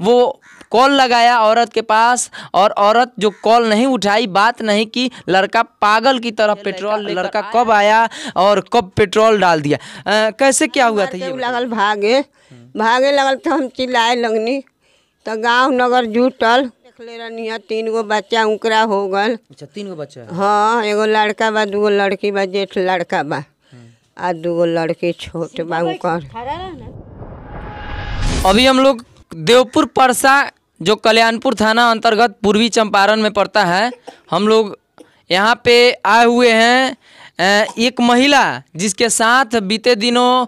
वो कॉल लगाया औरत के पास और औरत जो कॉल नहीं उठाई बात नहीं की लड़का पागल की तरह पेट्रोल लड़का कब आया और कब पेट्रोल डाल दिया आ, कैसे हाँ, क्या हुआ था ये लगल भागे भागे लगल तो हम चिल्लाए लगनी तो गांव नगर जुटल ले रही तीन गो बच्चा उकरा हो गल अच्छा तीन गो बच्चा हाँ एगो लड़का बा दूगो लड़की बा जेठ लड़का बा हम्म। आ दूगो लड़की छोट बा अभी हम लोग देवपुर परसा जो कल्याणपुर थाना अंतर्गत पूर्वी चंपारण में पड़ता है हम लोग यहाँ पे आए हुए हैं एक महिला जिसके साथ बीते दिनों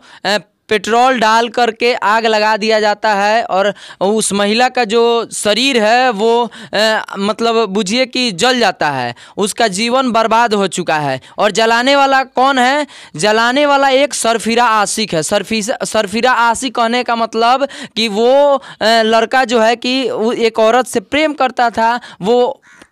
पेट्रोल डाल करके आग लगा दिया जाता है और उस महिला का जो शरीर है वो आ, मतलब बुझिए कि जल जाता है उसका जीवन बर्बाद हो चुका है और जलाने वाला कौन है जलाने वाला एक सरफिरा आशिक है सरफी सरफिरा आशिक कहने का मतलब कि वो लड़का जो है कि एक औरत से प्रेम करता था वो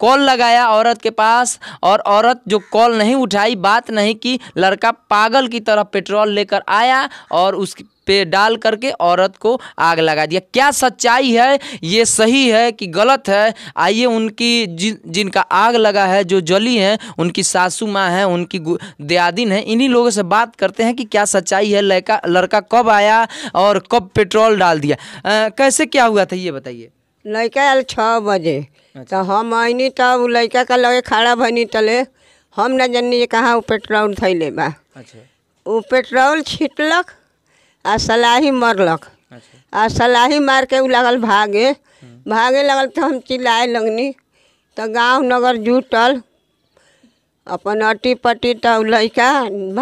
कॉल लगाया औरत के पास और औरत जो कॉल नहीं उठाई बात नहीं की लड़का पागल की तरह पेट्रोल लेकर आया और उस पे डाल करके औरत को आग लगा दिया क्या सच्चाई है ये सही है कि गलत है आइए उनकी जिन जिनका आग लगा है जो जली हैं उनकी सासू माँ हैं उनकी दयादिन है इन्हीं लोगों से बात करते हैं कि क्या सच्चाई है लड़का लड़का कब आया और कब पेट्रोल डाल दिया आ, कैसे क्या हुआ था ये बताइए लड़का आये छः बजे अच्छा। तो हम आईनी तब तो लड़का का लगे खड़ा भनी तले हम ना जानी कहाँ उ पेट्रोल थैले बा अच्छा। उ पेट्रोल छिटलक आ सलाही मरलक अच्छा। आ सलाही मार के उ लगल भागे भागे लगल तो हम चिल्लाए लगनी तो गांव नगर जुटल अपन अटी पटी तो लड़का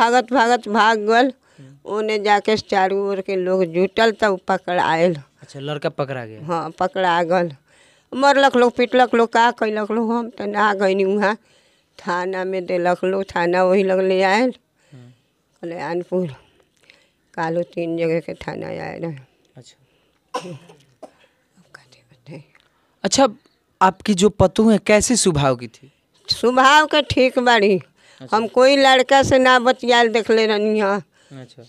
भागत भागत भाग गल हम्म। ओने जाके चारू ओर के लोग जुटल तब पकड़ आएल अच्छा लड़का पकड़ा गया हाँ पकड़ा गल मरलक लोग पिटलक लोग का कैलक लोग हम तो ना गई वहाँ थाना में दिलक लोग थाना वही लग ले आए हम्म। कल्याणपुर कालो तीन जगह के थाना आए रहे अच्छा अच्छा आपकी जो पतु है कैसे स्वभाव की थी स्वभाव के ठीक बड़ी अच्छा। हम कोई लड़का से ना बतियाल देख ले रही हाँ अच्छा।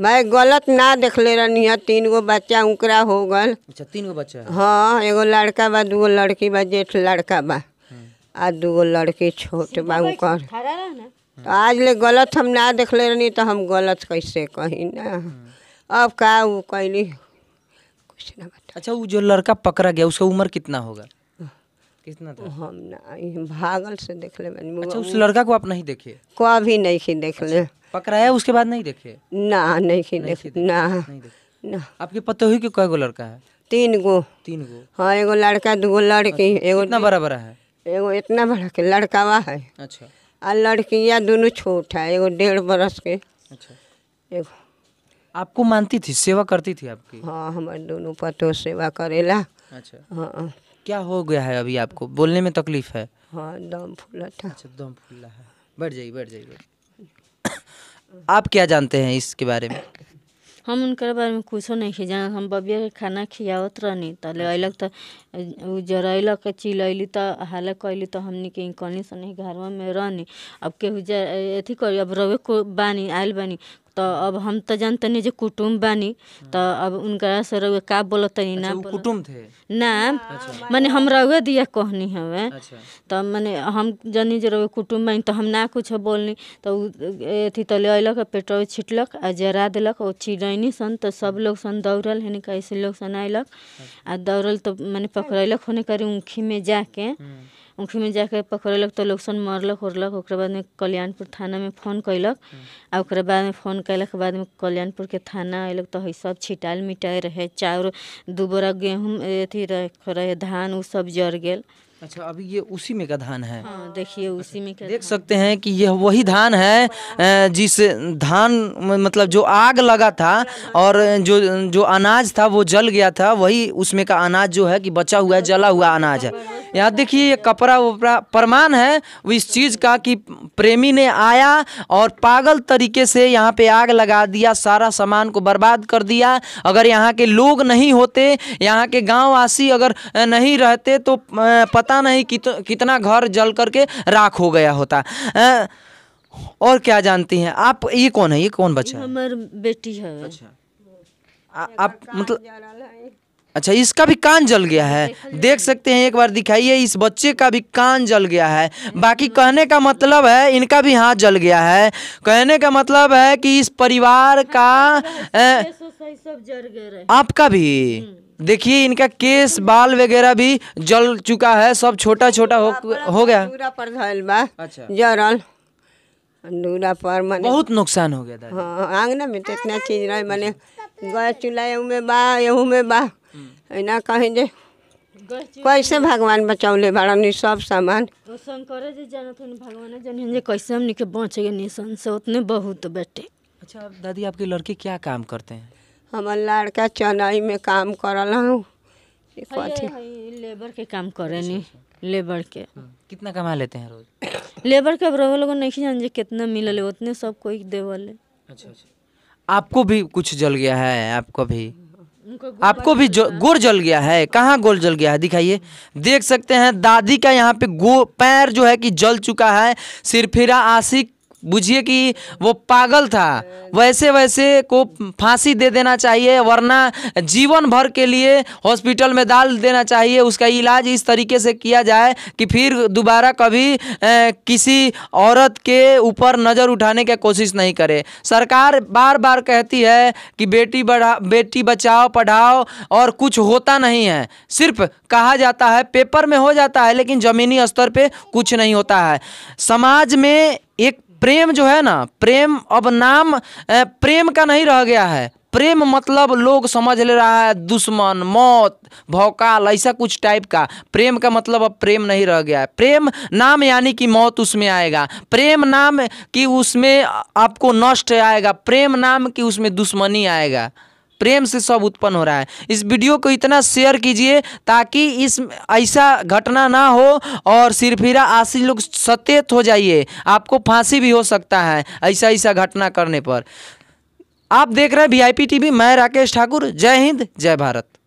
मैं गलत ना देख ले रही है तीन गो बच्चा उकरा हो गल अच्छा तीन गो बच्चा हाँ एगो लड़का बा दूगो लड़की बा जेठ लड़का बा हम्म। आ दूगो लड़की छोट बा उकर तो आज ले गलत हम ना देख ले रही तो हम गलत कैसे कही ना हम्म। अब का वो कैली कुछ ना बता अच्छा वो जो लड़का पकड़ा गया उसका उम्र कितना होगा कितना था हम ना भागल से देख ले अच्छा उस लड़का को आप नहीं देखे कभी नहीं देख ले पकड़ाया उसके बाद नहीं देखे ना नहीं, देखे, ना नहीं देखे। ना आपके पतोही के गो लड़का है तीन गो तीन गो हाँ एगो लड़का दो गो लड़की अच्छा, एगो इतना बड़ा बड़ा है एगो इतना बड़ा के लड़कावा है अच्छा और लड़कियाँ दोनों छोट है एगो डेढ़ बरस के अच्छा एगो आपको मानती थी सेवा करती थी आपकी हाँ हमारे दोनों पतो सेवा करेला अच्छा हाँ क्या हो गया है अभी आपको बोलने में तकलीफ है हाँ दम फूला था अच्छा दम फूला है बैठ जाइए बैठ जाइए आप क्या जानते हैं इसके बारे में हम उनके बारे में कुछ नहीं जान हम बबिया के खाना खियावत रहनी तले अलग तो जरैल के अली तो हाला कैली तो हमने के कहीं से नहीं घरवा में रहनी अब केहू अथी कर अब रवे को बानी आयल बानी तो अब हम तो जान तनी जो कुटुम्ब बानी तो अब उनका से रउआ का बोलत तनी ना अच्छा, कुटुम्ब थे ना अच्छा। माने हम रउआ दिया कहनी हमें अच्छा। तो माने हम जानी जो रउआ कुटुम्ब बानी तो हम ना कुछ बोलनी तो अथी तो ले अइलक पेट्रोल छिटलक आ जरा दिलक और चिड़ैनी सन तो सब लोग सन दौड़ल है कैसे लोग सन अइलक आ दौड़ल तो माने पकड़ैलक होने करी ऊँखी में जाके हम्म। उखी में जाके पकड़ेलक तो लोग सन मरल ओकरा बाद में कल्याणपुर थाना में फ़ोन कैलक हम्म। आ बाद में फ़ोन कैलक बाद में कल्याणपुर के थाना अलग तो है सब छिटाल मिटाई रहे चाउर दू बोरा गेहूँ अथी रहे धान उ सब जर गेल अच्छा अभी ये उसी में का धान है हाँ, देखिए अच्छा, उसी में का देख सकते हैं कि यह वही धान है जिस धान मतलब जो आग लगा था और जो जो अनाज था वो जल गया था वही उसमें का अनाज जो है कि बचा हुआ है जला हुआ अनाज है यहाँ देखिए ये कपड़ा वपड़ा प्रमाण है इस चीज़ का कि प्रेमी ने आया और पागल तरीके से यहाँ पे आग लगा दिया सारा सामान को बर्बाद कर दिया अगर यहाँ के लोग नहीं होते यहाँ के गाँववासी अगर नहीं रहते तो पता नहीं कित, कितना घर जल करके राख हो गया होता और क्या जानती हैं आप ये कौन है ये कौन बच्चा हमारी बेटी है अच्छा आप मतलब अच्छा इसका भी कान जल गया है देख सकते हैं एक बार दिखाइए इस बच्चे का भी कान जल गया है बाकी कहने का मतलब है इनका भी हाथ जल गया है कहने का मतलब है कि इस परिवार का हाँ, मतलब आपका भी हम्म। देखिए इनका केस बाल वगैरह भी जल चुका है सब छोटा छोटा हो, हो गया अच्छा। पर जरल पर बहुत नुकसान हो गया था हाँ आंगना में तो इतना चीज रहे मैंने गैस चूल्हा एहू में बा एहू में बा ऐना कहीं जे कैसे भगवान बचौले नहीं सब सामान शंकर जी जानत भगवान जन जे कैसे हमने के बच गए निशन से उतने बहुत बैठे अच्छा दादी आपके लड़के क्या काम करते हैं हमार लड़का चेन्नई में काम करल हूँ लेबर के काम करेनी लेबर के हाँ, कितना कमा लेते हैं रोज लेबर के अब रोह लोग नहीं जान जे कितना मिलल उतने सब कोई देवल अच्छा अच्छा आपको भी कुछ जल गया है आपको भी आपको भी गोर जल गया है कहाँ गोल जल गया है दिखाइए देख सकते हैं दादी का यहाँ पे गो पैर जो है कि जल चुका है सिरफिरा आशिक बुझिए कि वो पागल था वैसे वैसे को फांसी दे देना चाहिए वरना जीवन भर के लिए हॉस्पिटल में डाल देना चाहिए उसका इलाज इस तरीके से किया जाए कि फिर दोबारा कभी ए, किसी औरत के ऊपर नज़र उठाने की कोशिश नहीं करे सरकार बार बार कहती है कि बेटी बढ़ा बेटी बचाओ पढ़ाओ और कुछ होता नहीं है सिर्फ कहा जाता है पेपर में हो जाता है लेकिन ज़मीनी स्तर पर कुछ नहीं होता है समाज में एक प्रेम जो है ना प्रेम अब नाम प्रेम का नहीं रह गया है प्रेम मतलब लोग समझ ले रहा है दुश्मन मौत भौकाल ऐसा कुछ टाइप का प्रेम का मतलब अब प्रेम नहीं रह गया है प्रेम नाम यानी कि मौत उसमें आएगा प्रेम नाम कि उसमें आपको नष्ट आएगा प्रेम नाम कि उसमें दुश्मनी आएगा प्रेम से सब उत्पन्न हो रहा है इस वीडियो को इतना शेयर कीजिए ताकि इस ऐसा घटना ना हो और सिरफिरा आशी लोग सचेत हो जाइए आपको फांसी भी हो सकता है ऐसा ऐसा घटना करने पर आप देख रहे हैं वी आई पी टीवी मैं राकेश ठाकुर जय हिंद जय भारत